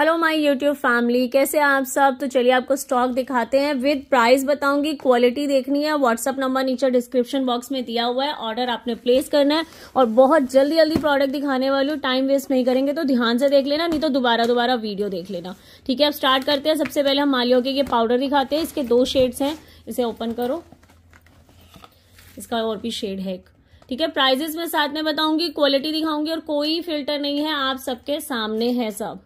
Hello my YouTube family कैसे आप सब तो चलिए आपको स्टॉक दिखाते हैं विद प्राइस बताऊंगी क्वालिटी देखनी है व्हाट्सअप नंबर नीचे डिस्क्रिप्शन बॉक्स में दिया हुआ है ऑर्डर आपने प्लेस करना है और बहुत जल्दी जल्दी प्रोडक्ट दिखाने वाली हूँ टाइम वेस्ट नहीं करेंगे तो ध्यान से देख लेना नहीं तो दोबारा दोबारा वीडियो देख लेना ठीक है अब स्टार्ट करते हैं सबसे पहले हम मालियो के ये पाउडर दिखाते हैं इसके दो शेड्स हैं इसे ओपन करो इसका और भी शेड है ठीक है प्राइजेस में साथ में बताऊंगी क्वालिटी दिखाऊंगी और कोई फिल्टर नहीं है आप सबके सामने है सब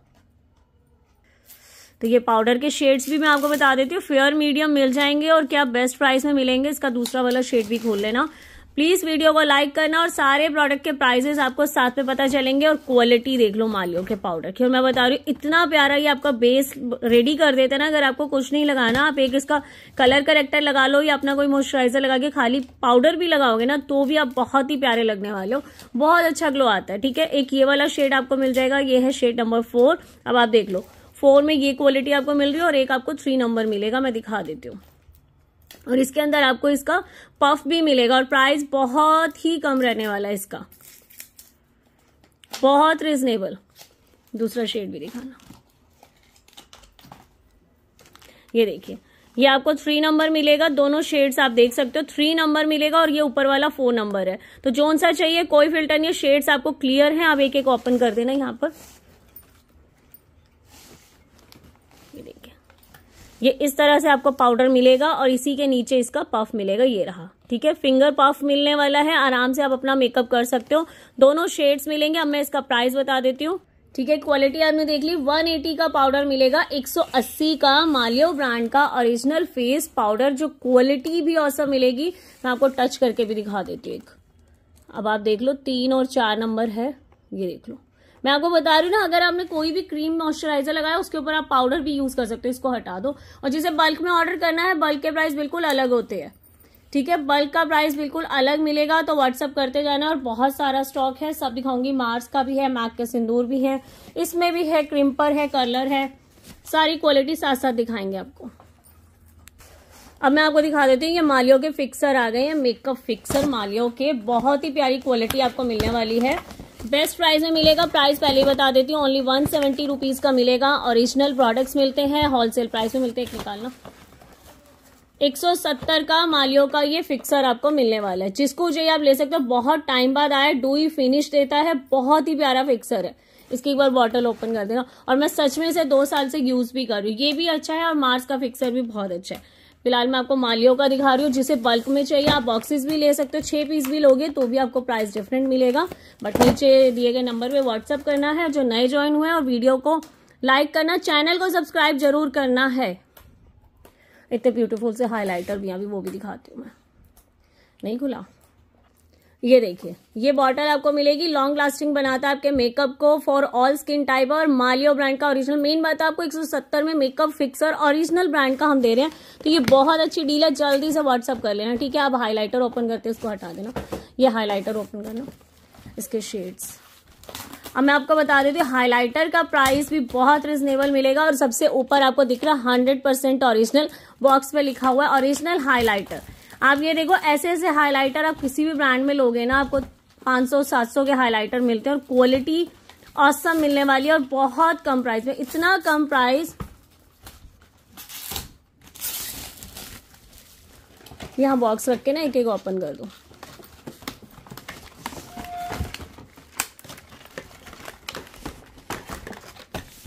तो ये पाउडर के शेड्स भी मैं आपको बता देती हूँ फेयर मीडियम मिल जाएंगे और क्या बेस्ट प्राइस में मिलेंगे इसका दूसरा वाला शेड भी खोल लेना प्लीज वीडियो को लाइक करना और सारे प्रोडक्ट के प्राइजेस आपको साथ में पता चलेंगे और क्वालिटी देख लो मालियो के पाउडर की और मैं बता रही हूँ इतना प्यारा ये आपका बेस रेडी कर देते ना अगर आपको कुछ नहीं लगाना आप एक इसका कलर करेक्टर लगा लो या अपना कोई मॉइस्चराइजर लगा के खाली पाउडर भी लगाओगे ना तो भी आप बहुत ही प्यारे लगने वाले हो बहुत अच्छा ग्लो आता है ठीक है एक ये वाला शेड आपको मिल जाएगा ये है शेड नंबर फोर अब आप देख लो फोर में ये क्वालिटी आपको मिल रही है और एक आपको थ्री नंबर मिलेगा मैं दिखा देती हूँ और इसके अंदर आपको इसका पफ भी मिलेगा और प्राइस बहुत ही कम रहने वाला है इसका बहुत रिजनेबल दूसरा शेड भी दिखाना ये देखिए ये आपको थ्री नंबर मिलेगा दोनों शेड्स आप देख सकते हो थ्री नंबर मिलेगा और ये ऊपर वाला फोर नंबर है तो जोन सा चाहिए कोई फिल्टर नहीं शेड्स आपको क्लियर हैं आप एक एक ओपन कर देना यहाँ पर ये इस तरह से आपको पाउडर मिलेगा और इसी के नीचे इसका पफ मिलेगा ये रहा ठीक है फिंगर पफ मिलने वाला है आराम से आप अपना मेकअप कर सकते हो दोनों शेड्स मिलेंगे अब मैं इसका प्राइस बता देती हूँ ठीक है क्वालिटी आपने देख ली 180 का पाउडर मिलेगा 180 का मालियो ब्रांड का ओरिजिनल फेस पाउडर जो क्वालिटी भी सब मिलेगी मैं आपको टच करके भी दिखा देती हूँ एक अब आप देख लो तीन और चार नंबर है ये देख लो मैं आपको बता रही हूँ ना अगर आपने कोई भी क्रीम मॉइस्चराइजर लगाया उसके ऊपर आप पाउडर भी यूज कर सकते हो इसको हटा दो और जिसे बल्क में ऑर्डर करना है बल्क के प्राइस बिल्कुल अलग होते हैं ठीक है बल्क का प्राइस बिल्कुल अलग मिलेगा तो व्हाट्सअप करते जाना और बहुत सारा स्टॉक है सब दिखाऊंगी मार्स का भी है मैक का सिंदूर भी है इसमें भी है क्रिम्पर है कलर है सारी क्वालिटी साथ साथ दिखाएंगे आपको अब मैं आपको दिखा देती हूँ ये मालियो के फिक्सर आ गए हैं मेकअप फिक्सर मालियो के बहुत ही प्यारी क्वालिटी आपको मिलने वाली है बेस्ट प्राइस में मिलेगा प्राइस पहले ही बता देती हूँ ओनली वन सेवेंटी रुपीज का मिलेगा ओरिजिनल प्रोडक्ट्स मिलते हैं होलसेल प्राइस में मिलते हैं निकालना 170 का मालियों का ये फिक्सर आपको मिलने वाला है जिसको जो आप ले सकते हो बहुत टाइम बाद आया डूई फिनिश देता है बहुत ही प्यारा फिक्सर है इसकी एक बार बॉटल ओपन कर देना और मैं सच में से दो साल से यूज भी कर रही हूँ ये भी अच्छा है और मार्स का फिक्सर भी बहुत अच्छा है फिलहाल मैं आपको मालियों का दिखा रही हूँ जिसे बल्क में चाहिए आप बॉक्सेस भी ले सकते हो छह पीस भी लोगे तो भी आपको प्राइस डिफरेंट मिलेगा बट नीचे दिए गए नंबर पर व्हाट्सअप करना है जो नए ज्वाइन हुए हैं और वीडियो को लाइक करना चैनल को सब्सक्राइब जरूर करना है इतने ब्यूटीफुल से हाईलाइटर भी अभी वो भी दिखाती हूँ मैं नहीं खुला ये देखिए ये बॉटल आपको मिलेगी लॉन्ग लास्टिंग बनाता है आपके मेकअप को फॉर ऑल स्किन टाइप और मालियो ब्रांड का ओरिजिनल मेन बात है आपको 170 में मेकअप फिक्सर ओरिजिनल ब्रांड का हम दे रहे हैं तो ये बहुत अच्छी डील है जल्दी से व्हाट्सअप कर लेना ठीक है आप हाईलाइटर ओपन करते हैं उसको हटा देना ये हाईलाइटर ओपन करना इसके शेड्स अब मैं आपको बता देती हूँ हाईलाइटर का प्राइस भी बहुत रिजनेबल मिलेगा और सबसे ऊपर आपको दिख रहा है हंड्रेड परसेंट ओरिजिनल बॉक्स में लिखा हुआ है ओरिजिनल हाईलाइटर आप ये देखो ऐसे ऐसे हाईलाइटर आप किसी भी ब्रांड में लोगे ना आपको 500 700 के हाईलाइटर मिलते हैं और क्वालिटी औसम मिलने वाली है और बहुत कम प्राइस में इतना कम प्राइस यहाँ बॉक्स रख के ना एक एक ओपन कर दो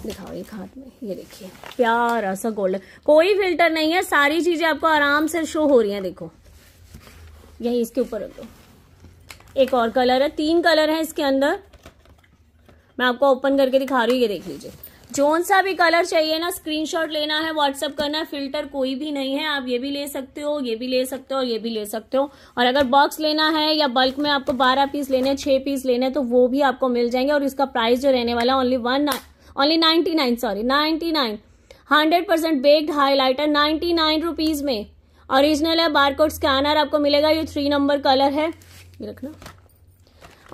दिखाओ एक हाथ में ये देखिए प्यारा सा गोल्डन कोई फिल्टर नहीं है सारी चीजें आपको आराम से शो हो रही हैं देखो यही इसके ऊपर रख दो एक और कलर है तीन कलर है इसके अंदर मैं आपको ओपन करके दिखा रही हूँ ये देख लीजिए जोन सा भी कलर चाहिए ना स्क्रीनशॉट लेना है व्हाट्सअप करना है फिल्टर कोई भी नहीं है आप ये भी ले सकते हो ये भी ले सकते हो और ये भी ले सकते हो और अगर बॉक्स लेना है या बल्क में आपको बारह पीस लेने छह पीस लेने तो वो भी आपको मिल जाएंगे और इसका प्राइस जो रहने वाला है only one only ninety nine sorry ninety nine hundred percent baked highlighter ninety nine rupees में ओरिजिनल है बार कोड स्कैनर आपको मिलेगा ये थ्री नंबर कलर है रखना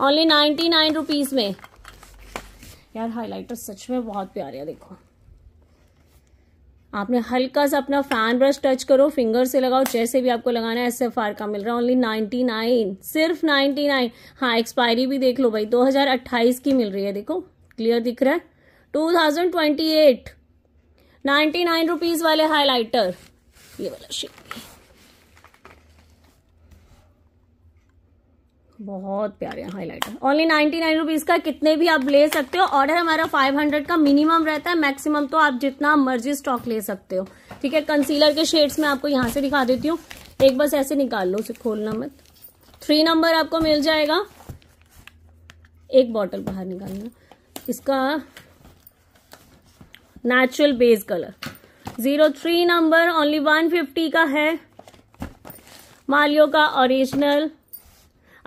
ओनली नाइनटी नाइन रुपीज़ में यार हाइलाइटर सच में बहुत प्यारे है देखो आपने हल्का सा अपना फैन ब्रश टच करो फिंगर से लगाओ जैसे भी आपको लगाना है एस फार का मिल रहा है ओनली नाइनटी नाइन सिर्फ नाइनटी नाइन हाँ एक्सपायरी भी देख लो भाई दो हजार अट्ठाईस की मिल रही है देखो क्लियर दिख रहा है two thousand twenty eight ninety nine rupees वाले हाईलाइटर ये वाला शेप बहुत प्यारे highlighter only ninety nine rupees का कितने भी आप ले सकते हो ऑर्डर हमारा फाइव हंड्रेड का मिनिमम रहता है मैक्सिमम तो आप जितना मर्जी स्टॉक ले सकते हो ठीक है कंसीलर के शेड्स में आपको यहाँ से दिखा देती हूँ एक बस ऐसे निकाल लो उसे खोलना मत थ्री नंबर आपको मिल जाएगा एक बॉटल बाहर निकालना इसका natural base colour zero three number only one fifty का है मालियो का ओरिजिनल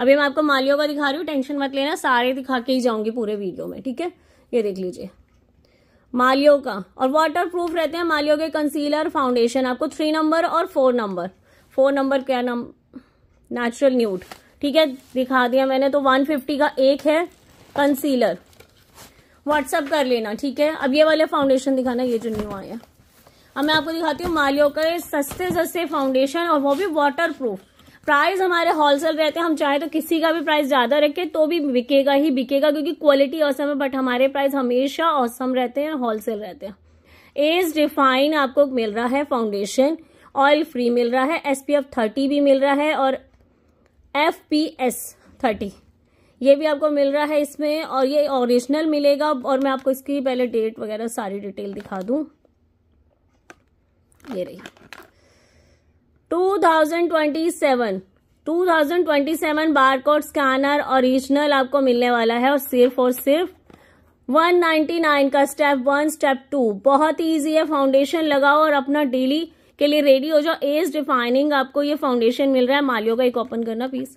अभी मैं आपको मालियो का दिखा रही हूँ टेंशन मत लेना सारे दिखा के ही जाऊंगी पूरे वीडियो में ठीक है ये देख लीजिए मालियो का और वाटर प्रूफ रहते हैं मालियो के कंसीलर फाउंडेशन आपको थ्री नंबर और फोर नंबर फोर नंबर क्या नाम नेचुरल न्यूट ठीक है दिखा दिया मैंने तो वन फिफ्टी का एक है कंसीलर व्हाट्सअप कर लेना ठीक है अब ये वाले फाउंडेशन दिखाना ये जो न्यू आया अब मैं आपको दिखाती हूँ मालियो के सस्ते सस्ते फाउंडेशन और वो भी वाटर प्रूफ प्राइस हमारे होलसेल रहते हैं हम चाहे तो किसी का भी प्राइस ज़्यादा रखें तो भी बिकेगा ही बिकेगा क्योंकि क्वालिटी औसम है बट हमारे प्राइस हमेशा औसम रहते हैं होलसेल रहते हैं एज डिफाइन आपको मिल रहा है फाउंडेशन ऑयल फ्री मिल रहा है एस पी एफ थर्टी भी मिल रहा है और एफ पी एस थर्टी ये भी आपको मिल रहा है इसमें और ये ओरिजिनल मिलेगा और मैं आपको इसकी पहले डेट वगैरह सारी डिटेल दिखा दूँ ये रही 2027 2027 बारकोड स्कैनर ओरिजिनल आपको मिलने वाला है और सिर्फ और सिर्फ 199 का स्टेप वन स्टेप टू बहुत ही ईजी है फाउंडेशन लगाओ और अपना डेली के लिए रेडी हो जाओ एज डिफाइनिंग आपको ये फाउंडेशन मिल रहा है मालियो का एक ओपन करना प्लीज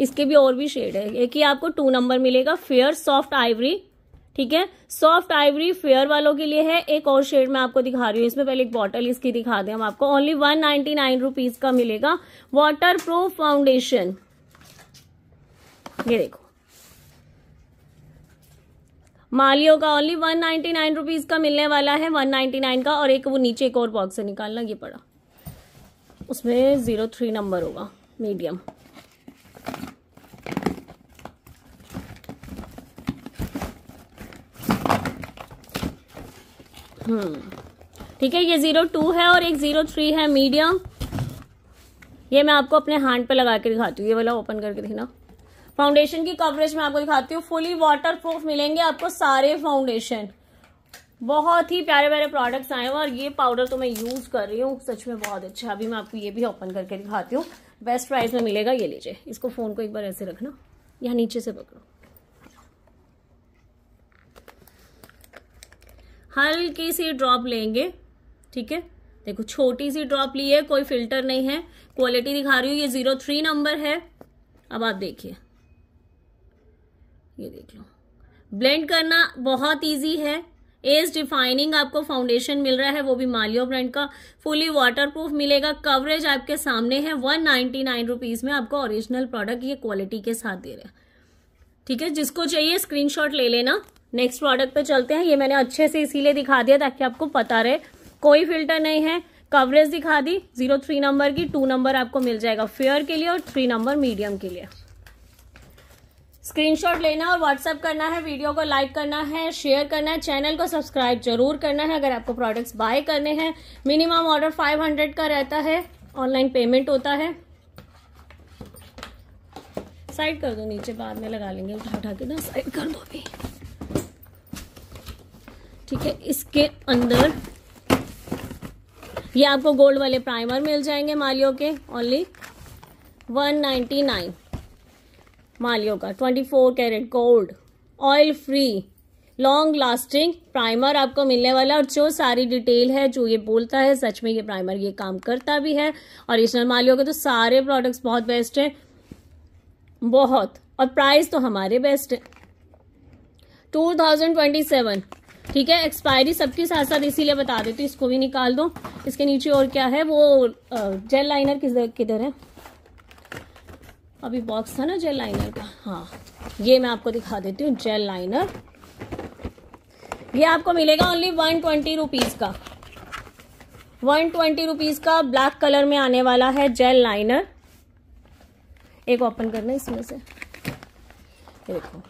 इसके भी और भी शेड है एक ही आपको टू नंबर मिलेगा फेयर सॉफ्ट आइवरी ठीक है सॉफ्ट आइवरी फेयर वालों के लिए है एक और शेड में आपको दिखा रही हूँ इसमें पहले एक बॉटल इसकी दिखा दें हम आपको only one ninety nine rupees का मिलेगा वाटर प्रूफ फाउंडेशन ये देखो मालियो का only one ninety nine rupees का मिलने वाला है वन नाइनटी नाइन का और एक वो नीचे एक और बॉक्स से निकालना ये पड़ा उसमें जीरो थ्री नंबर होगा मीडियम हम्म। ठीक है ये जीरो टू है और एक जीरो थ्री है मीडियम ये मैं आपको अपने हैंड पे लगा के दिखाती हूँ ये वाला ओपन करके दिखना फाउंडेशन की कवरेज मैं आपको दिखाती हूँ फुली वाटर प्रूफ मिलेंगे आपको सारे फाउंडेशन बहुत ही प्यारे प्यारे प्रोडक्ट्स आए हैं और ये पाउडर तो मैं यूज़ कर रही हूँ सच में बहुत अच्छा अभी मैं आपको ये भी ओपन करके दिखाती हूँ बेस्ट प्राइस में मिलेगा ये लीजिए इसको फ़ोन को एक बार ऐसे रखना या नीचे से पकड़ो हल्की सी ड्रॉप लेंगे ठीक है देखो छोटी सी ड्रॉप ली है कोई फिल्टर नहीं है क्वालिटी दिखा रही हूँ ये जीरो थ्री नंबर है अब आप देखिए ये देख लो ब्लेंड करना बहुत इजी है एज डिफाइनिंग आपको फाउंडेशन मिल रहा है वो भी मालियो ब्रांड का फुली वाटरप्रूफ मिलेगा कवरेज आपके सामने है वन नाइन्टी नाइन रुपीज़ में आपको ओरिजिनल प्रोडक्ट ये क्वालिटी के साथ दे रहे हैं ठीक है जिसको चाहिए स्क्रीनशॉट ले लेना नेक्स्ट प्रोडक्ट पे चलते हैं ये मैंने अच्छे से इसीलिए दिखा दिया ताकि आपको पता रहे कोई फिल्टर नहीं है कवरेज दिखा दी जीरो थ्री नंबर की टू नंबर आपको मिल जाएगा फेयर के लिए और थ्री नंबर मीडियम के लिए स्क्रीनशॉट लेना और व्हाट्सअप करना है वीडियो को लाइक करना है शेयर करना है चैनल को सब्सक्राइब जरूर करना है अगर आपको प्रोडक्ट्स बाय करने हैं मिनिमम ऑर्डर 500 का रहता है ऑनलाइन पेमेंट होता है साइड कर दो नीचे बाद में लगा लेंगे उठा उठा के ना साइड कर दो अभी ठीक है इसके अंदर ये आपको गोल्ड वाले प्राइमर मिल जाएंगे मालियो के ओनली 199 मालियो का 24 carat gold oil free long lasting primer आपको मिलने वाला और जो सारी डिटेल है जो ये बोलता है सच में ये प्राइमर ये काम करता भी है ओरिजिनल मालियो के तो सारे प्रोडक्ट्स बहुत बेस्ट हैं बहुत और प्राइस तो हमारे बेस्ट है 2027 ठीक है एक्सपायरी सबके साथ साथ इसीलिए बता देती तो इसको भी निकाल दो इसके नीचे और क्या है वो जेल लाइनर किधर किधर है अभी बॉक्स था ना जेल लाइनर का हाँ ये मैं आपको दिखा देती हूँ जेल लाइनर ये आपको मिलेगा ओनली वन ट्वेंटी रुपीज़ का वन ट्वेंटी रुपीज़ का ब्लैक कलर में आने वाला है जेल लाइनर एक ओपन करना इसमें से देखो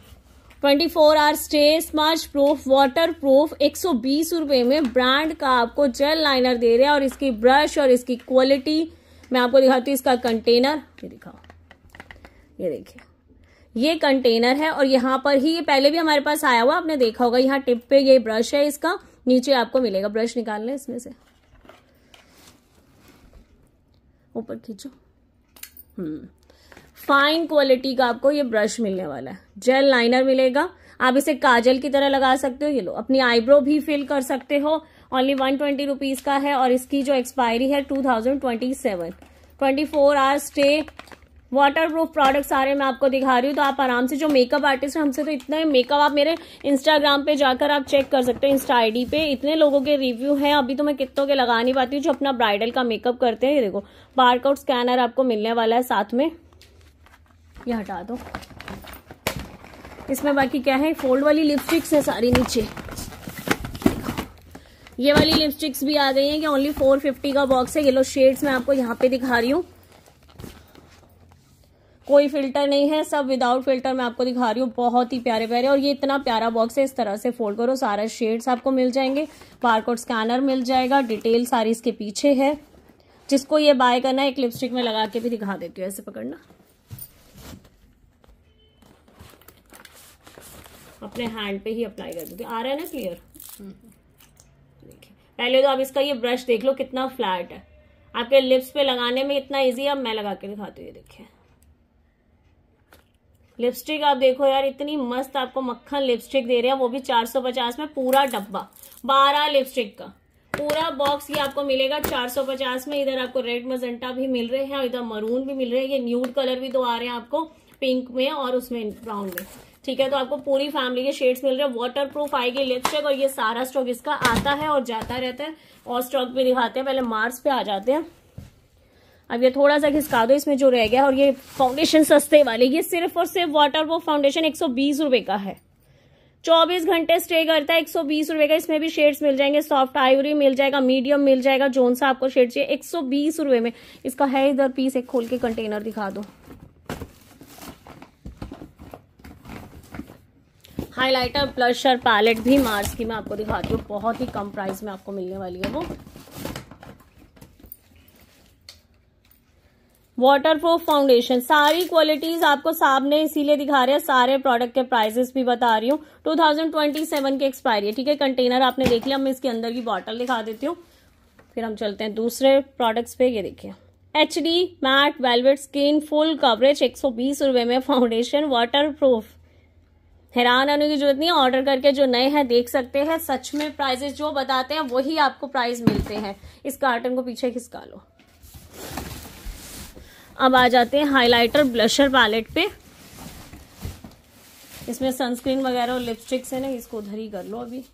twenty four hour stay smudge proof water proof एक सौ बीस रुपये में ब्रांड का आपको जेल लाइनर दे रहे हैं और इसकी ब्रश और इसकी क्वालिटी मैं आपको दिखाती हूँ इसका कंटेनर ये दिखाओ ये देखिए ये कंटेनर है और यहाँ पर ही ये पहले भी हमारे पास आया हुआ आपने देखा होगा यहाँ टिप पे ये ब्रश है इसका नीचे आपको मिलेगा ब्रश निकालना इसमें से ऊपर खींचो हम्म फाइन क्वालिटी का आपको ये ब्रश मिलने वाला है जेल लाइनर मिलेगा आप इसे काजल की तरह लगा सकते हो ये लो अपनी आईब्रो भी फिल कर सकते हो ओनली वन ट्वेंटी रुपीज़ का है और इसकी जो एक्सपायरी है two thousand twenty seven twenty four hours stay water proof product सारे मैं आपको दिखा रही हूँ तो आप आराम से जो मेकअप आर्टिस्ट है हमसे तो इतने मेकअप आप मेरे इंस्टाग्राम पे जाकर आप चेक कर सकते हो इंस्टा आईडी पे इतने लोगों के रिव्यू हैं अभी तो मैं कितनों के लगा नहीं पाती हूँ जो अपना ब्राइडल का मेकअप करते हैं ये देखो बारकोड स्कैनर आपको मिलने वाला है साथ में ये हटा दो इसमें बाकी क्या है फोल्ड वाली लिपस्टिक्स है सारी नीचे ये वाली लिपस्टिक्स भी आ गई हैं कि ओनली फोर फिफ्टी का बॉक्स है येलो शेड्स मैं आपको यहाँ पे दिखा रही हूँ कोई फिल्टर नहीं है सब विदाउट फिल्टर मैं आपको दिखा रही हूँ बहुत ही प्यारे प्यारे और ये इतना प्यारा बॉक्स है इस तरह से फोल्ड करो सारा शेड्स आपको मिल जाएंगे बारकोड स्कैनर मिल जाएगा डिटेल सारी इसके पीछे है जिसको ये बाय करना है एक लिपस्टिक में लगा के भी दिखा देती हूँ ऐसे पकड़ना अपने हैंड पे ही अप्लाई कर दूंगी आ रहा है ना क्लियर देखिए पहले तो आप इसका ये ब्रश देख लो कितना फ्लैट है आपके लिप्स पे लगाने में इतना इजी है मैं लगा के दिखाती हूँ ये देखिए लिपस्टिक आप देखो यार इतनी मस्त आपको मक्खन लिपस्टिक दे रहे हैं वो भी 450 में पूरा डब्बा 12 लिपस्टिक का पूरा बॉक्स ये आपको मिलेगा 450 में इधर आपको रेड मजेंटा भी मिल रहे हैं और इधर मरून भी मिल रहे हैं ये न्यूड कलर भी तो आ रहे हैं आपको पिंक में और उसमें ब्राउन में ठीक है तो आपको पूरी फैमिली के शेड्स मिल रहे हैं वाटर प्रूफ आएगी लिपस्टिक और ये सारा स्टॉक इसका आता है और जाता रहता है और स्टॉक भी दिखाते हैं पहले मार्स पे आ जाते हैं अब ये थोड़ा सा घिसका दो इसमें जो रह गया और ये फाउंडेशन सस्ते वाले ये सिर्फ और सिर्फ वाटर प्रूफ फाउंडेशन एक रुपए का है चौबीस घंटे स्टे करता है एक सौ बीस रुपए का इसमें भी शेड्स मिल जाएंगे सॉफ्ट आइवरी मिल जाएगा मीडियम मिल जाएगा जोन सा आपको शेड चाहिए एक सौ बीस रुपए में इसका है इधर पीस एक खोल के कंटेनर दिखा दो हाइलाइटर और पैलेट भी मार्स की मैं आपको दिखाती हूँ बहुत ही कम प्राइस में आपको मिलने वाली है वो वाटर प्रूफ फाउंडेशन सारी क्वालिटीज आपको सामने इसीलिए दिखा रहे हैं सारे प्रोडक्ट के प्राइसेस भी बता रही हूँ 2027 की एक्सपायरी है ठीक है कंटेनर आपने देख लिया मैं इसके अंदर की बॉटल दिखा देती हूँ फिर हम चलते हैं दूसरे प्रोडक्ट्स पे ये देखिए H D matte velvet skin full coverage एक सौ में फाउंडेशन वाटर प्रूफ हैरान होने की जरूरत नहीं है ऑर्डर करके जो नए हैं देख सकते हैं सच में प्राइजेस जो बताते हैं वही आपको प्राइस मिलते हैं इस कार्टन को पीछे खिसका लो अब आ जाते हैं हाइलाइटर ब्लशर पैलेट पे इसमें सनस्क्रीन वगैरह और लिपस्टिक्स है ना इसको उधर ही कर लो अभी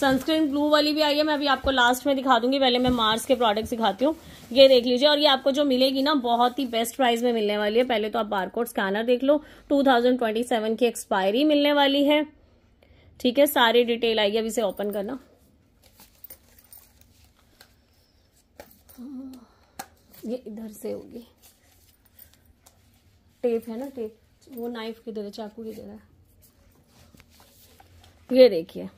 सनस्क्रीन ब्लू वाली भी आई है मैं अभी आपको लास्ट में दिखा दूंगी पहले मैं मार्स के प्रोडक्ट दिखाती हूँ ये देख लीजिए और ये आपको जो मिलेगी ना बहुत ही बेस्ट प्राइस में मिलने वाली है पहले तो आप बारकोड स्कैनर देख लो 2027 की एक्सपायरी मिलने वाली है ठीक है सारी डिटेल आएगी अभी इसे ओपन करना ये इधर से होगी टेप है ना टेप वो नाइफ किधर है चाकू किधर है ये देखिए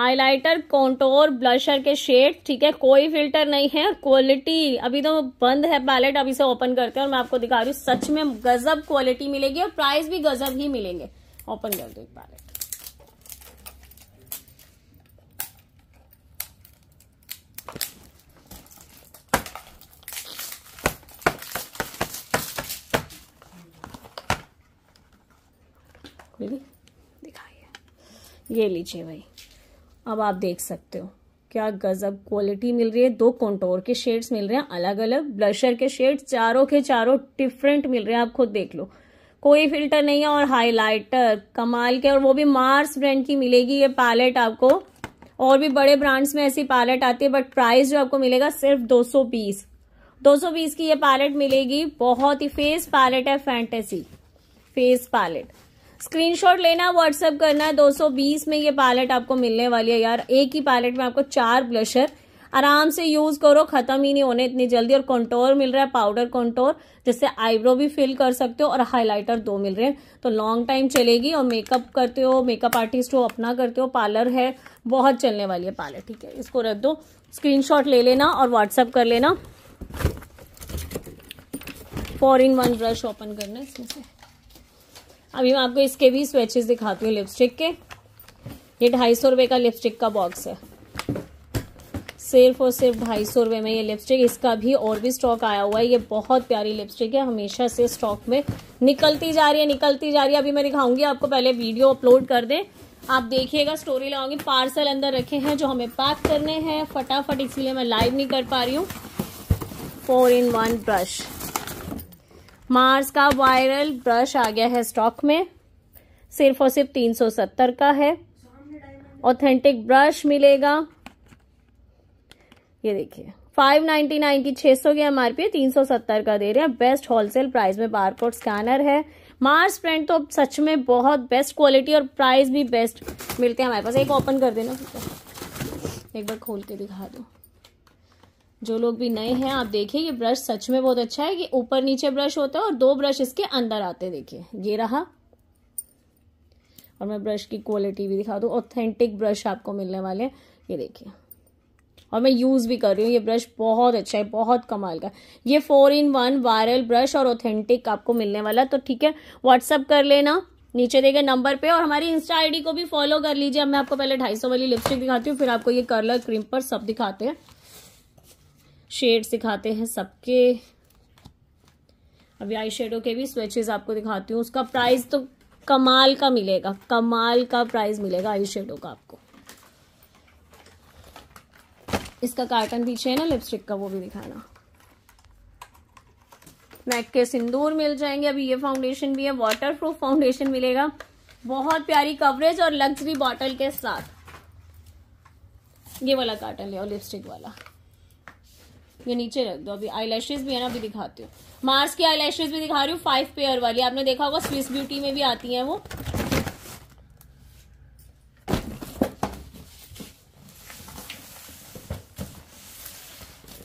हाइलाइटर कॉन्टोर ब्लशर के शेड ठीक है कोई फिल्टर नहीं है क्वालिटी अभी तो बंद है पैलेट अभी से ओपन करते हैं और मैं आपको दिखा रही हूँ सच में गजब क्वालिटी मिलेगी और प्राइस भी गजब ही मिलेंगे ओपन कर दो एक पैलेट दिखाइए ये लीजिए भाई अब आप देख सकते हो क्या गजब क्वालिटी मिल रही है दो कंटोर के शेड्स मिल रहे हैं अलग अलग ब्लशर के शेड्स चारों के चारों डिफरेंट मिल रहे हैं आप खुद देख लो कोई फिल्टर नहीं है और हाइलाइटर कमाल के और वो भी मार्स ब्रांड की मिलेगी ये पैलेट आपको और भी बड़े ब्रांड्स में ऐसी पैलेट आती है बट प्राइस जो आपको मिलेगा सिर्फ दो सौ बीस दो सौ बीस की ये पैलेट मिलेगी बहुत ही फेस पैलेट है फैंटेसी फेस पैलेट स्क्रीनशॉट लेना व्हाट्सअप करना 220 में ये पैलेट आपको मिलने वाली है यार एक ही पैलेट में आपको चार ब्लशर आराम से यूज करो खत्म ही नहीं होने इतनी जल्दी और कंटोर मिल रहा है पाउडर कंटोर जिससे आईब्रो भी फिल कर सकते हो और हाईलाइटर दो मिल रहे हैं तो लॉन्ग टाइम चलेगी और मेकअप करते हो मेकअप आर्टिस्ट हो अपना करते हो पार्लर है बहुत चलने वाली है पार्लर ठीक है इसको रख दो स्क्रीन ले लेना और व्हाट्सअप कर लेना four in one brush open करना इसमें से अभी मैं आपको इसके भी स्वेचेस दिखाती हूँ लिपस्टिक के ये ढाई सौ रुपए का लिपस्टिक का बॉक्स है सिर्फ और सिर्फ ढाई सौ रुपए में ये लिपस्टिक इसका भी और भी स्टॉक आया हुआ है ये बहुत प्यारी लिपस्टिक है हमेशा से स्टॉक में निकलती जा रही है निकलती जा रही है अभी मैं दिखाऊंगी आपको पहले वीडियो अपलोड कर दें आप देखिएगा स्टोरी लगाऊंगी पार्सल अंदर रखे हैं जो हमें पैक करने हैं फटाफट इसीलिए मैं लाइव नहीं कर पा रही हूँ four in one brush Mars का वायरल ब्रश आ गया है स्टॉक में सिर्फ और सिर्फ 370 का है ऑथेंटिक ब्रश मिलेगा ये देखिए 599 की 600 की एमआरपी 370 का दे रहे हैं बेस्ट होलसेल प्राइस में बारकोड स्कैनर है मार्स प्रिंट तो सच में बहुत बेस्ट क्वालिटी और प्राइस भी बेस्ट मिलते हैं हमारे पास एक ओपन कर देना एक बार खोल के दिखा दो जो लोग भी नए हैं आप देखिए ये ब्रश सच में बहुत अच्छा है ये ऊपर नीचे ब्रश होता है और दो ब्रश इसके अंदर आते हैं देखिए ये रहा और मैं ब्रश की क्वालिटी भी दिखा दूँ ऑथेंटिक ब्रश आपको मिलने वाले हैं ये देखिए और मैं यूज़ भी कर रही हूँ ये ब्रश बहुत अच्छा है बहुत कमाल का ये four in one viral brush और ऑथेंटिक आपको मिलने वाला तो ठीक है व्हाट्सअप कर लेना नीचे देखे नंबर पे और हमारी इंस्टा आईडी को भी फॉलो कर लीजिए अब मैं आपको पहले 250 वाली लिपस्टिक दिखाती हूँ फिर आपको ये कर्लर क्रीम पर सब दिखाते हैं शेड दिखाते हैं सबके अभी आई शेडो के भी स्वेचेज आपको दिखाती हूँ उसका प्राइस तो कमाल का मिलेगा कमाल का प्राइस मिलेगा आई शेडो का आपको इसका कार्टन पीछे है ना लिपस्टिक का वो भी दिखाना मैक के सिंदूर मिल जाएंगे अभी ये फाउंडेशन भी है वाटर प्रूफ फाउंडेशन मिलेगा बहुत प्यारी कवरेज और लग्जरी बॉटल के साथ ये वाला कार्टन ले और लिपस्टिक वाला ये नीचे रख दो अभी आई भी है ना अभी दिखाती हूँ मार्स की आई भी दिखा रही हूँ फाइव पेयर वाली आपने देखा होगा स्विस ब्यूटी में भी आती है वो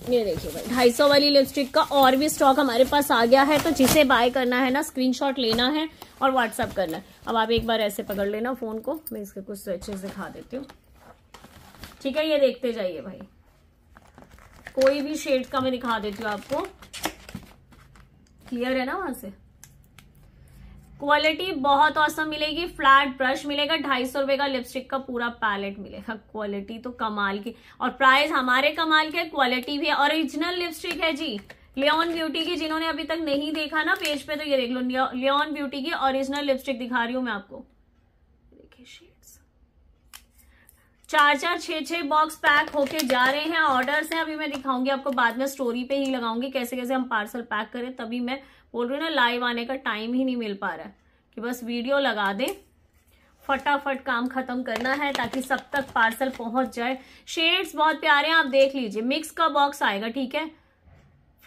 ये देखिए भाई ढाई सौ वाली लिपस्टिक का और भी स्टॉक हमारे पास आ गया है तो जिसे बाय करना है ना स्क्रीनशॉट लेना है और व्हाट्सअप करना है अब आप एक बार ऐसे पकड़ लेना फोन को मैं इसके कुछ स्वेचेस दिखा देती हूँ ठीक है ये देखते जाइए भाई कोई भी शेड का मैं दिखा देती हूँ आपको क्लियर है ना वहां से क्वालिटी बहुत औसम मिलेगी फ्लैट ब्रश मिलेगा ढाई सौ रुपए का लिपस्टिक का पूरा पैलेट मिलेगा क्वालिटी तो कमाल की और प्राइस हमारे कमाल के क्वालिटी भी है ओरिजिनल लिपस्टिक है जी लियोन ब्यूटी की जिन्होंने अभी तक नहीं देखा ना पेज पे तो ये देख लो लियोन ब्यूटी की ओरिजिनल लिपस्टिक दिखा रही हूं मैं आपको चार चार छः छह बॉक्स पैक होके जा रहे हैं ऑर्डर्स हैं अभी मैं दिखाऊंगी आपको बाद में स्टोरी पे ही लगाऊंगी कैसे कैसे हम पार्सल पैक करें तभी मैं बोल रही हूँ ना लाइव आने का टाइम ही नहीं मिल पा रहा है कि बस वीडियो लगा दें फटाफट काम खत्म करना है ताकि सब तक पार्सल पहुंच जाए शेड्स बहुत प्यारे हैं आप देख लीजिए मिक्स का बॉक्स आएगा ठीक है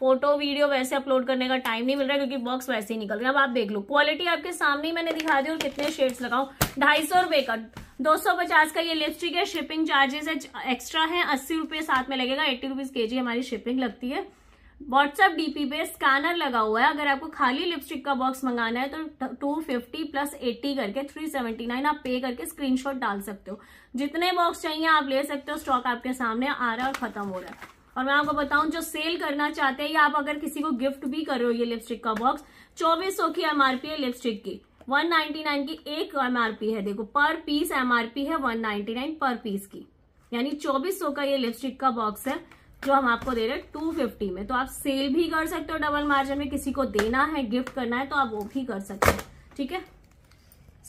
फोटो वीडियो वैसे अपलोड करने का टाइम नहीं मिल रहा है क्योंकि बॉक्स वैसे ही निकल रहा है अब आप देख लो क्वालिटी आपके सामने ही मैंने दिखा दी और कितने शेड्स लगाऊं ढाई सौ रुपए का दो सौ पचास का ये लिपस्टिक है शिपिंग चार्जेस एक्स्ट्रा है अस्सी रुपए साथ में लगेगा एट्टी रुपीज़ के जी हमारी शिपिंग लगती है व्हाट्सएप डीपी पे स्कैनर लगा हुआ है अगर आपको खाली लिपस्टिक का बॉक्स मंगाना है तो टू फिफ्टी प्लस एट्टी करके थ्री सेवेंटी नाइन आप पे करके स्क्रीनशॉट डाल सकते हो जितने बॉक्स चाहिए आप ले सकते हो स्टॉक आपके सामने आ रहा है और खत्म हो रहा है और मैं आपको बताऊं जो सेल करना चाहते हैं या आप अगर किसी को गिफ्ट भी कर रहे हो ये लिपस्टिक का बॉक्स चौबीस सौ की एमआरपी है लिपस्टिक की नाइन की एक एमआरपी है देखो पर पीस एमआरपी है नाइन पर पीस की यानी 2400 का ये लिपस्टिक का बॉक्स है जो हम आपको दे रहे हैं 250 में तो आप सेल भी कर सकते हो डबल मार्जिन में किसी को देना है गिफ्ट करना है तो आप वो भी कर सकते हो ठीक है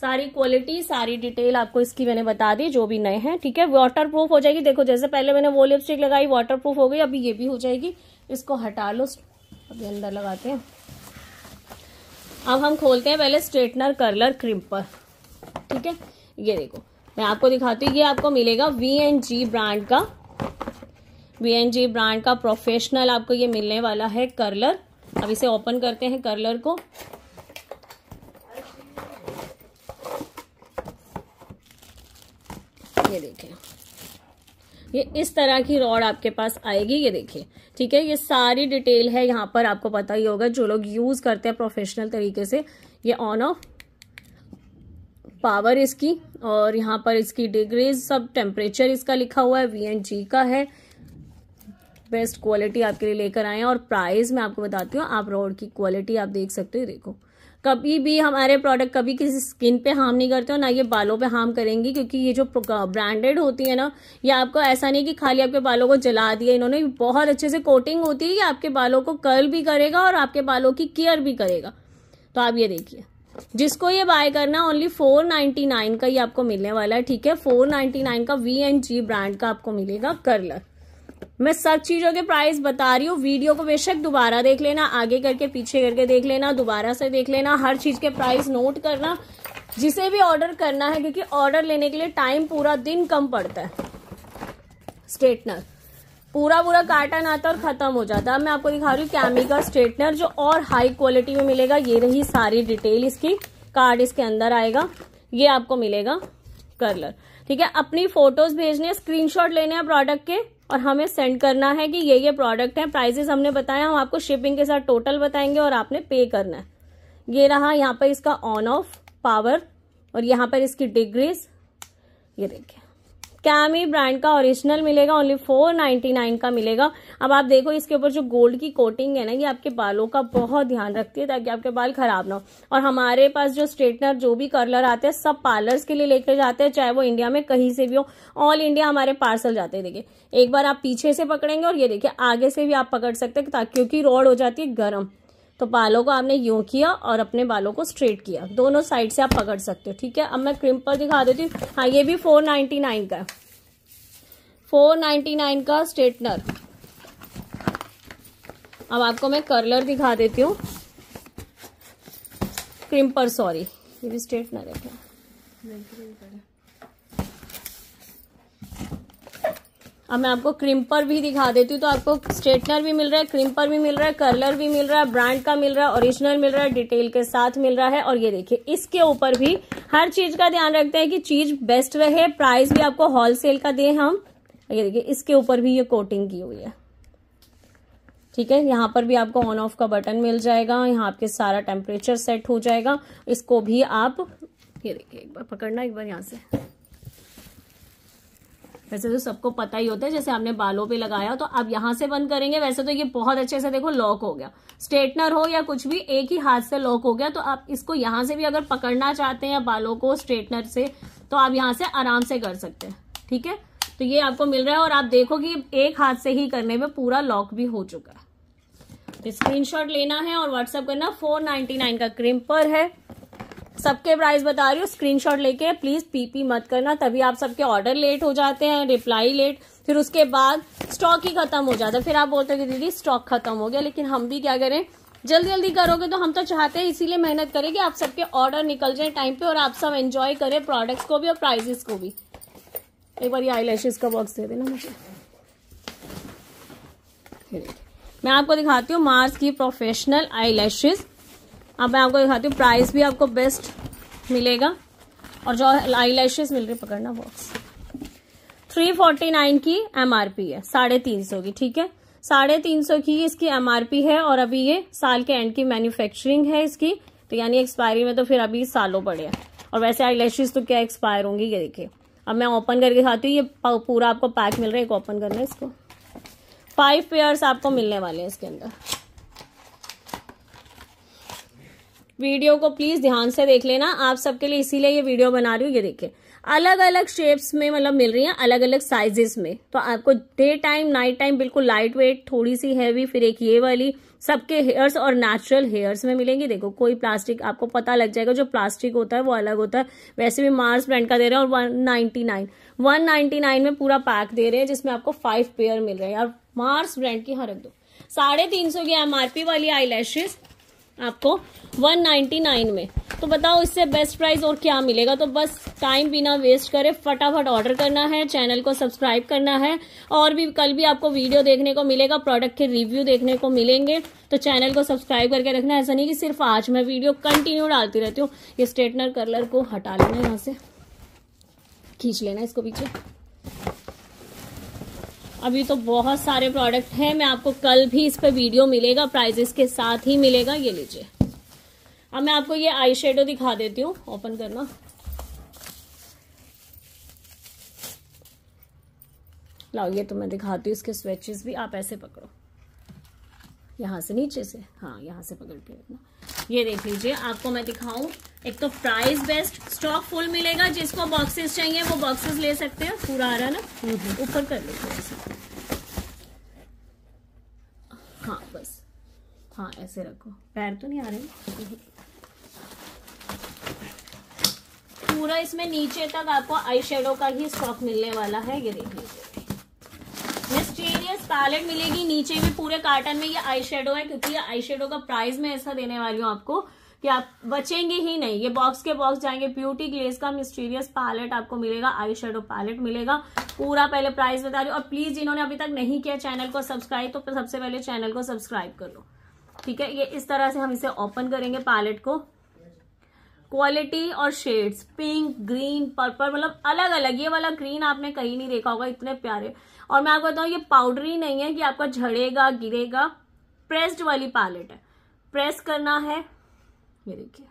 सारी क्वालिटी सारी डिटेल आपको इसकी मैंने बता दी जो भी नए हैं ठीक है वाटर प्रूफ हो जाएगी देखो जैसे पहले मैंने वो लिपस्टिक लगाई वाटर प्रूफ हो गई अभी ये भी हो जाएगी इसको हटा लो अभी अंदर लगाते हैं अब हम खोलते हैं पहले स्ट्रेटनर कर्लर क्रिम्पर ठीक है ये देखो मैं आपको दिखाती हूँ ये आपको मिलेगा वी एन जी ब्रांड का वी एन जी ब्रांड का प्रोफेशनल आपको ये मिलने वाला है कर्लर अब इसे ओपन करते हैं कर्लर को ये देखें ये इस तरह की रॉड आपके पास आएगी ये देखिए ठीक है ये सारी डिटेल है यहाँ पर आपको पता ही होगा जो लोग यूज़ करते हैं प्रोफेशनल तरीके से ये ऑन ऑफ पावर इसकी और यहाँ पर इसकी डिग्रीज सब टेम्परेचर इसका लिखा हुआ है वी का है बेस्ट क्वालिटी आपके लिए लेकर आए हैं और प्राइस मैं आपको बताती हूँ आप रोड की क्वालिटी आप देख सकते हो देखो कभी भी हमारे प्रोडक्ट कभी किसी स्किन पे हार्म नहीं करते और ना ये बालों पे हार्म करेंगी क्योंकि ये जो ब्रांडेड होती है ना ये आपको ऐसा नहीं कि खाली आपके बालों को जला दिया इन्होंने बहुत अच्छे से कोटिंग होती है ये आपके बालों को कर्ल भी करेगा और आपके बालों की केयर भी करेगा तो आप ये देखिए जिसको ये बाय करना ओनली फोर नाइन्टी नाइन का ये आपको मिलने वाला है ठीक है फोर नाइन का वी एंड जी ब्रांड का आपको मिलेगा कर्लर मैं सब चीज़ों के प्राइस बता रही हूँ वीडियो को बेशक दोबारा देख लेना आगे करके पीछे करके देख लेना दोबारा से देख लेना हर चीज़ के प्राइस नोट करना जिसे भी ऑर्डर करना है क्योंकि ऑर्डर लेने के लिए टाइम पूरा दिन कम पड़ता है स्ट्रेटनर पूरा पूरा कार्टन आता और ख़त्म हो जाता है मैं आपको दिखा रही हूँ कैमी का स्ट्रेटनर जो और हाई क्वालिटी में मिलेगा ये रही सारी डिटेल इसकी कार्ड इसके अंदर आएगा ये आपको मिलेगा कर्लर ठीक है अपनी फोटोज भेजने स्क्रीनशॉट लेने हैं प्रोडक्ट के और हमें सेंड करना है कि ये ये प्रोडक्ट हैं प्राइजेस हमने बताया हम आपको शिपिंग के साथ टोटल बताएंगे और आपने पे करना है ये रहा यहाँ पर इसका ऑन ऑफ पावर और यहाँ पर इसकी डिग्रीज ये देखिए कैमी ब्रांड का ओरिजिनल मिलेगा ओनली फोर नाइनटी नाइन का मिलेगा अब आप देखो इसके ऊपर जो गोल्ड की कोटिंग है ना ये आपके बालों का बहुत ध्यान रखती है ताकि आपके बाल खराब ना हो और हमारे पास जो स्ट्रेटनर जो भी कर्लर आते हैं सब पार्लर्स के लिए लेके जाते हैं चाहे वो इंडिया में कहीं से भी हो ऑल इंडिया हमारे पार्सल जाते हैं देखिए एक बार आप पीछे से पकड़ेंगे और ये देखिए आगे से भी आप पकड़ सकते हैं क्योंकि रोड हो जाती है गर्म तो बालों को आपने यूं किया और अपने बालों को स्ट्रेट किया दोनों साइड से आप पकड़ सकते हो ठीक है अब मैं क्रिम्पल दिखा देती हूँ हाँ ये भी फोर नाइन्टी नाइन का फोर नाइन्टी नाइन का स्ट्रेटनर अब आपको मैं कर्लर दिखा देती हूँ क्रिम्पर सॉरी ये भी स्ट्रेटनर है क्या अब मैं आपको क्रिम्पर भी दिखा देती हूँ तो आपको स्ट्रेटनर भी मिल रहा है क्रिम्पर भी मिल रहा है कर्लर भी मिल रहा है ब्रांड का मिल रहा है ओरिजिनल मिल रहा है डिटेल के साथ मिल रहा है और ये देखिए इसके ऊपर भी हर चीज का ध्यान रखते हैं कि चीज बेस्ट रहे प्राइस भी आपको होलसेल का दें हम ये देखिए इसके ऊपर भी ये कोटिंग की हुई है ठीक है यहाँ पर भी आपको ऑन ऑफ का बटन मिल जाएगा यहाँ आपके सारा टेम्परेचर सेट हो जाएगा इसको भी आप ये देखिए एक बार पकड़ना एक बार यहाँ से वैसे तो सबको पता ही होता है जैसे हमने बालों पे लगाया तो अब यहां से बंद करेंगे वैसे तो ये बहुत अच्छे से देखो लॉक हो गया स्ट्रेटनर हो या कुछ भी एक ही हाथ से लॉक हो गया तो आप इसको यहां से भी अगर पकड़ना चाहते हैं बालों को स्ट्रेटनर से तो आप यहाँ से आराम से कर सकते हैं ठीक है तो ये आपको मिल रहा है और आप देखो कि एक हाथ से ही करने में पूरा लॉक भी हो चुका है स्क्रीनशॉट तो लेना है और व्हाट्सअप करना 499 का क्रिम्पर है सबके प्राइस बता रही हूँ स्क्रीनशॉट लेके प्लीज पीपी मत करना तभी आप सबके ऑर्डर लेट हो जाते हैं रिप्लाई लेट फिर उसके बाद स्टॉक ही खत्म हो जाता है फिर आप बोलते हो कि दीदी स्टॉक खत्म हो गया लेकिन हम भी क्या करें जल्दी जल्दी करोगे तो हम तो चाहते हैं इसीलिए मेहनत करें कि आप सबके ऑर्डर निकल जाए टाइम पे और आप सब एंजॉय करें प्रोडक्ट्स को भी और प्राइजेस को भी एक बार ये आई का बॉक्स दे देना मुझे मैं आपको दिखाती हूँ मार्स की प्रोफेशनल आई लैशेज अब मैं आपको दिखाती हूँ प्राइस भी आपको बेस्ट मिलेगा और जो आई लैशेज मिल रही पकड़ना बॉक्स थ्री फोर्टी नाइन की एम आर पी है साढ़े तीन सौ की ठीक है साढ़े तीन सौ की इसकी एम आर पी है और अभी ये साल के एंड की मैन्युफैक्चरिंग है इसकी तो यानी एक्सपायरी में तो फिर अभी सालों पड़े हैं और वैसे आई लैशेज तो क्या एक्सपायर होंगी ये देखिए अब मैं ओपन करके खाती हूँ ये पूरा आपको पैक मिल रहा है एक ओपन करना इसको फाइव पेयर्स आपको मिलने वाले हैं इसके अंदर वीडियो को प्लीज ध्यान से देख लेना आप सबके लिए इसीलिए ये वीडियो बना रही हूँ ये देखिए अलग अलग शेप्स में मतलब मिल रही हैं अलग अलग साइजेस में तो आपको डे टाइम नाइट टाइम बिल्कुल लाइट वेट थोड़ी सी हैवी फिर एक ये वाली सबके हेयर्स और नेचुरल हेयर्स में मिलेंगी देखो कोई प्लास्टिक आपको पता लग जाएगा जो प्लास्टिक होता है वो अलग होता है वैसे भी मार्स ब्रांड का दे रहे हैं और one ninety nine one ninety nine में पूरा पैक दे रहे हैं जिसमें आपको फाइव पेयर मिल रहे हैं और मार्स ब्रांड की हर एक दो साढ़े तीन सौ की एमआरपी वाली आई आपको 199 में तो बताओ इससे बेस्ट प्राइस और क्या मिलेगा तो बस टाइम बिना वेस्ट करे फटाफट ऑर्डर करना है चैनल को सब्सक्राइब करना है और भी कल भी आपको वीडियो देखने को मिलेगा प्रोडक्ट के रिव्यू देखने को मिलेंगे तो चैनल को सब्सक्राइब करके रखना ऐसा नहीं कि सिर्फ आज मैं वीडियो कंटिन्यू डालती रहती हूँ ये स्ट्रेटनर कलर को हटा लेना यहाँ से खींच लेना इसको पीछे अभी तो बहुत सारे प्रोडक्ट हैं मैं आपको कल भी इस पर वीडियो मिलेगा प्राइजेस के साथ ही मिलेगा ये लीजिए अब मैं आपको ये आई शेडो दिखा देती हूँ ओपन करना लाओ ये तो मैं दिखाती हूँ इसके स्वेचेस भी आप ऐसे पकड़ो यहाँ से नीचे से हाँ यहाँ से पकड़ के रखना ये देख लीजिए आपको मैं दिखाऊं एक तो प्राइस बेस्ट स्टॉक फुल मिलेगा जिसको बॉक्सेस चाहिए वो बॉक्सेस ले सकते हैं पूरा आ रहा है ना ऊपर कर हैं हाँ बस हाँ ऐसे रखो पैर तो नहीं आ रहे पूरा इसमें नीचे तक आपको आई शेडो का ही स्टॉक मिलने वाला है ये देख लीजिए पैलेट मिलेगी नीचे भी पूरे कार्टन में ये आई शेडो है क्योंकि ये आई का प्राइस मैं ऐसा देने वाली हूँ आपको कि आप बचेंगे ही नहीं ये बॉक्स के बॉक्स जाएंगे ब्यूटी ग्लेस का मिस्टीरियस पैलेट आपको मिलेगा आई शेडो पैलेट मिलेगा पूरा पहले प्राइस बता रही और प्लीज जिन्होंने अभी तक नहीं किया चैनल को सब्सक्राइब तो सबसे पहले चैनल को सब्सक्राइब कर लो ठीक है ये इस तरह से हम इसे ओपन करेंगे पैलेट को क्वालिटी और शेड्स पिंक ग्रीन पर्पल मतलब अलग अलग ये वाला ग्रीन आपने कहीं नहीं देखा होगा इतने प्यारे और मैं आपको बताऊँ ये पाउडरी नहीं है कि आपका झड़ेगा गिरेगा प्रेस्ड वाली पैलेट है प्रेस करना है ये देखिए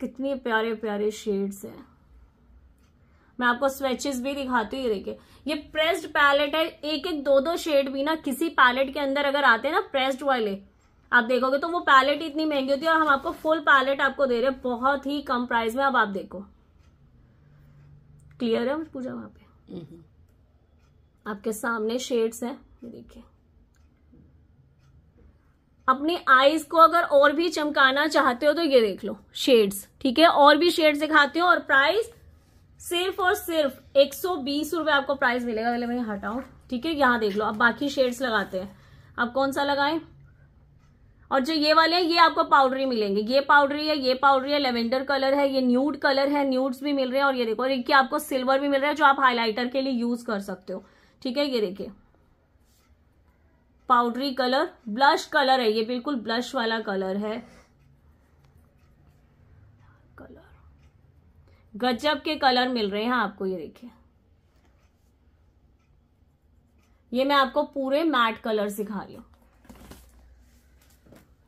कितने प्यारे प्यारे शेड्स हैं मैं आपको स्वेचेस भी दिखाती हूँ ये देखिए ये प्रेस्ड पैलेट है एक एक दो दो शेड भी ना किसी पैलेट के अंदर अगर आते हैं ना प्रेस्ड वाले आप देखोगे तो वो पैलेट इतनी महंगी होती है और हम आपको फुल पैलेट आपको दे रहे हैं बहुत ही कम प्राइस में अब आप देखो क्लियर है पूजा वहां पे हम्म। आपके सामने शेड्स हैं देखिए अपने आईज को अगर और भी चमकाना चाहते हो तो ये देख लो शेड्स ठीक है और भी शेड्स दिखाते हो और प्राइस सिर्फ और सिर्फ एक सौ बीस रुपए आपको प्राइस मिलेगा पहले मैं हटाऊ ठीक है यहां देख लो अब बाकी शेड्स लगाते हैं आप कौन सा लगाएं और जो ये वाले हैं ये आपको पाउडरी मिलेंगे ये पाउडरी है ये पाउडरी है लेवेंडर कलर है ये न्यूड कलर है न्यूड्स भी मिल रहे हैं और ये देखो और इनके आपको सिल्वर भी मिल रहा है जो आप हाईलाइटर के लिए यूज कर सकते हो ठीक है ये देखिए पाउडरी कलर ब्लश कलर है ये बिल्कुल ब्लश वाला कलर है कलर गजब के कलर मिल रहे हैं हाँ, आपको ये देखिए ये मैं आपको पूरे मैट कलर सिखा रही हूं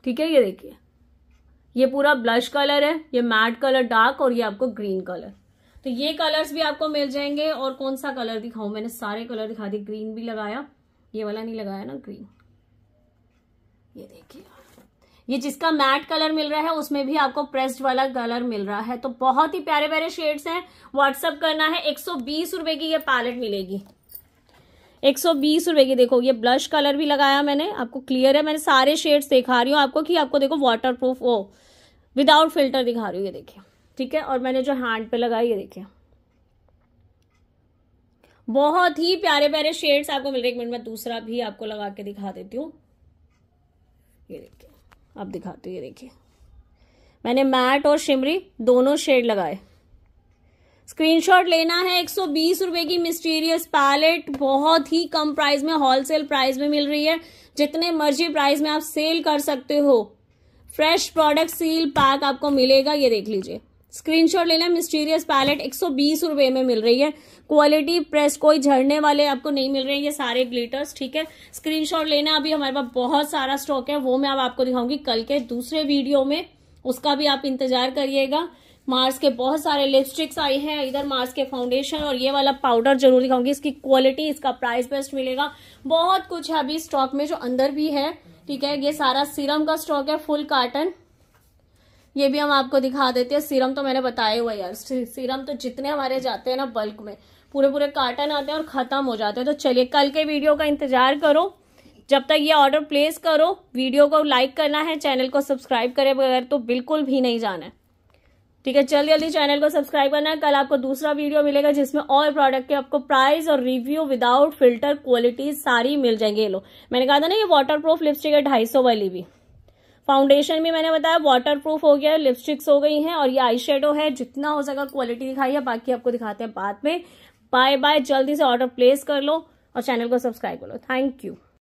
ठीक है ये देखिए ये पूरा ब्लश कलर है ये मैट कलर डार्क और ये आपको ग्रीन कलर तो ये कलर्स भी आपको मिल जाएंगे और कौन सा कलर दिखाऊं मैंने सारे कलर दिखा दिए ग्रीन भी लगाया ये वाला नहीं लगाया ना ग्रीन ये देखिए ये जिसका मैट कलर मिल रहा है उसमें भी आपको प्रेस्ड वाला कलर मिल रहा है तो बहुत ही प्यारे प्यारे शेड्स हैं व्हाट्सअप करना है एक सौ की ये पैलेट मिलेगी एक सौ बीस रुपए की देखो ये ब्लश कलर भी लगाया मैंने आपको क्लियर है मैंने सारे शेड्स दिखा रही हूँ आपको कि आपको देखो वाटर प्रूफ वो विदाउट फिल्टर दिखा रही हूँ ये देखिए ठीक है और मैंने जो हैंड पे लगाई ये देखिए बहुत ही प्यारे प्यारे शेड्स आपको मिल रहे एक मिनट में दूसरा भी आपको लगा के दिखा देती हूँ ये देखिए आप दिखाती हूँ ये देखिए मैंने मैट और शिमरी दोनों शेड लगाए स्क्रीनशॉट लेना है एक सौ की मिस्टीरियस पैलेट बहुत ही कम प्राइस में होलसेल प्राइस में मिल रही है जितने मर्जी प्राइस में आप सेल कर सकते हो फ्रेश प्रोडक्ट सील पैक आपको मिलेगा ये देख लीजिए स्क्रीनशॉट लेना मिस्टीरियस पैलेट एक सौ में मिल रही है क्वालिटी प्रेस कोई झड़ने वाले आपको नहीं मिल रहे हैं ये सारे ग्लिटर्स ठीक है स्क्रीनशॉट लेना अभी हमारे पास बहुत सारा स्टॉक है वो मैं अब आपको दिखाऊंगी कल के दूसरे वीडियो में उसका भी आप इंतजार करिएगा मार्स के बहुत सारे लिपस्टिक्स आए हैं इधर मार्स के फाउंडेशन और ये वाला पाउडर जरूर दिखाऊंगी इसकी क्वालिटी इसका प्राइस बेस्ट मिलेगा बहुत कुछ है अभी स्टॉक में जो अंदर भी है ठीक है ये सारा सीरम का स्टॉक है फुल कार्टन ये भी हम आपको दिखा देते हैं सीरम तो मैंने बताया हुआ यार सीरम तो जितने हमारे जाते हैं ना बल्क में पूरे पूरे कार्टन आते हैं और ख़त्म हो जाते हैं तो चलिए कल के वीडियो का इंतजार करो जब तक ये ऑर्डर प्लेस करो वीडियो को लाइक करना है चैनल को सब्सक्राइब करे बगैर तो बिल्कुल भी नहीं जाना है ठीक है जल्दी जल्दी चैनल को सब्सक्राइब करना है कल आपको दूसरा वीडियो मिलेगा जिसमें और प्रोडक्ट के आपको प्राइस और रिव्यू विदाउट फिल्टर क्वालिटी सारी मिल जाएंगे ये लो मैंने कहा था ना ये वाटर प्रूफ लिपस्टिक है ढाई सौ वाली भी फाउंडेशन भी मैंने बताया वाटर प्रूफ हो गया लिपस्टिक्स हो गई हैं और ये आई है जितना हो सका क्वालिटी दिखाई है बाकी आपको दिखाते हैं बाद में बाय बाय जल्दी से ऑर्डर प्लेस कर लो और चैनल को सब्सक्राइब कर लो थैंक यू